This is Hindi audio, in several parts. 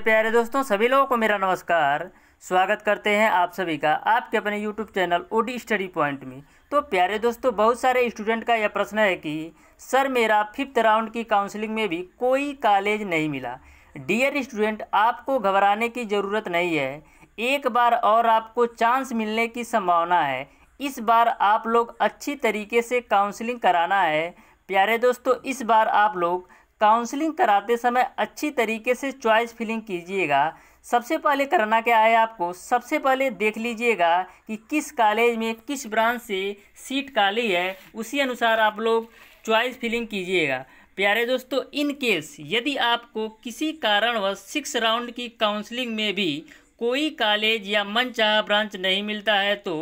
प्यारे दोस्तों सभी लोगों को मेरा नमस्कार स्वागत करते हैं आप सभी का आपके अपने YouTube channel OD study point में तो प्यारे दोस्तों बहुत सारे स्टूडेंट का यह प्रश्न है कि सर मेरा फिफ्थ राउंड की काउंसलिंग में भी कोई कॉलेज नहीं मिला डियर स्टूडेंट आपको घबराने की ज़रूरत नहीं है एक बार और आपको चांस मिलने की संभावना है इस बार आप लोग अच्छी तरीके से काउंसलिंग कराना है प्यारे दोस्तों इस बार आप लोग काउंसलिंग कराते समय अच्छी तरीके से चॉइस फिलिंग कीजिएगा सबसे पहले करना क्या है आपको सबसे पहले देख लीजिएगा कि किस कॉलेज में किस ब्रांच से सीट खाली है उसी अनुसार आप लोग चॉइस फिलिंग कीजिएगा प्यारे दोस्तों इन केस यदि आपको किसी कारणवश सिक्स राउंड की काउंसलिंग में भी कोई कॉलेज या मनचाहा ब्रांच नहीं मिलता है तो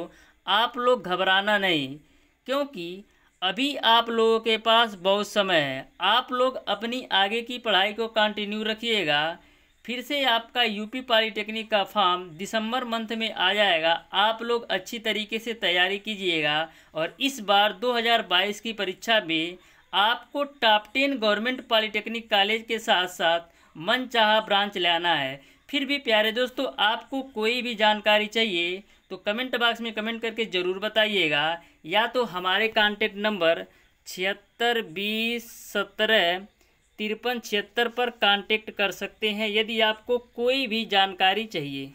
आप लोग घबराना नहीं क्योंकि अभी आप लोगों के पास बहुत समय है आप लोग अपनी आगे की पढ़ाई को कंटिन्यू रखिएगा फिर से आपका यूपी पॉलीटेक्निक का फॉर्म दिसंबर मंथ में आ जाएगा आप लोग अच्छी तरीके से तैयारी कीजिएगा और इस बार 2022 की परीक्षा में आपको top ten government polytechnic college के साथ साथ मनचाहा ब्रांच लाना है फिर भी प्यारे दोस्तों आपको कोई भी जानकारी चाहिए तो कमेंट बॉक्स में कमेंट करके ज़रूर बताइएगा या तो हमारे कांटेक्ट नंबर छिहत्तर बीस सत्रह तिरपन छिहत्तर पर कांटेक्ट कर सकते हैं यदि आपको कोई भी जानकारी चाहिए